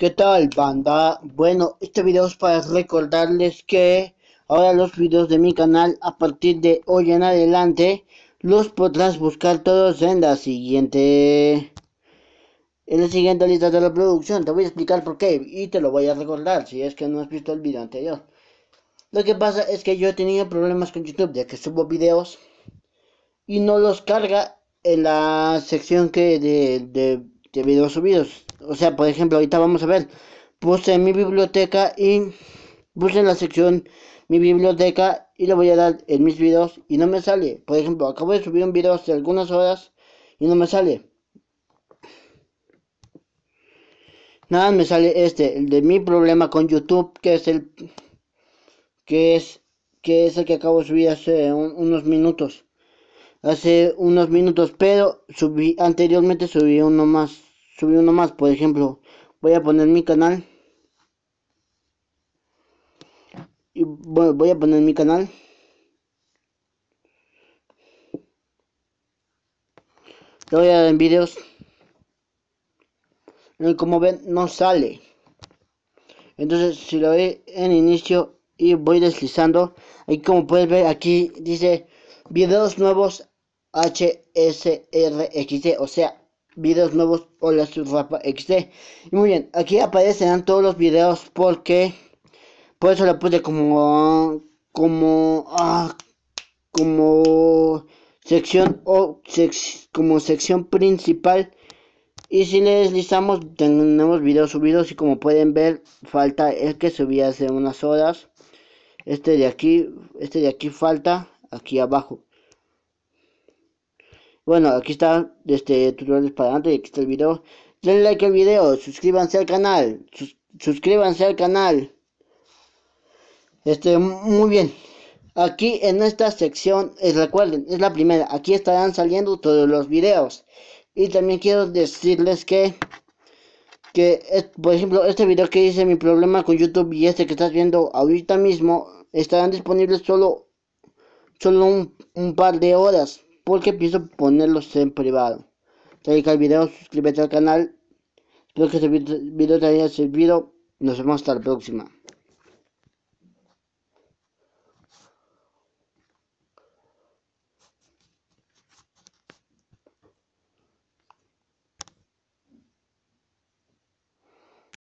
¿Qué tal banda? Bueno, este video es para recordarles que ahora los videos de mi canal a partir de hoy en adelante los podrás buscar todos en la siguiente en la siguiente lista de reproducción. Te voy a explicar por qué y te lo voy a recordar si es que no has visto el video anterior. Lo que pasa es que yo he tenido problemas con YouTube ya que subo videos y no los carga en la sección que de, de, de videos subidos o sea, por ejemplo, ahorita vamos a ver. Puse en mi biblioteca y puse en la sección mi biblioteca y le voy a dar en mis videos y no me sale. Por ejemplo, acabo de subir un video hace algunas horas y no me sale. Nada, me sale este, el de mi problema con YouTube, que es el que es que es el que acabo de subir hace unos minutos. Hace unos minutos, pero subí anteriormente subí uno más subir uno más, por ejemplo, voy a poner mi canal. Y voy a poner mi canal. Le voy a dar en videos. Y como ven, no sale. Entonces, si lo doy en inicio y voy deslizando, y como puedes ver, aquí dice videos nuevos HSRXT, o sea, videos nuevos. o soy Rafa XD. Y muy bien, aquí aparecerán todos los videos porque. Por eso lo puse como. Como. Ah, como. Sección o como sección principal. Y si le deslizamos, tenemos videos subidos. Y como pueden ver, falta el que subí hace unas horas. Este de aquí, este de aquí falta, aquí abajo. Bueno, aquí está este tutorial para y aquí está el video. Denle like al video, suscríbanse al canal, suscríbanse al canal. Este, muy bien. Aquí en esta sección, es, eh, recuerden, es la primera. Aquí estarán saliendo todos los videos. Y también quiero decirles que, que por ejemplo, este video que hice mi problema con YouTube y este que estás viendo ahorita mismo, estarán disponibles solo, solo un, un par de horas porque pienso ponerlos en privado. Te like al video, suscríbete al canal. Espero que este video te haya servido. Nos vemos hasta la próxima.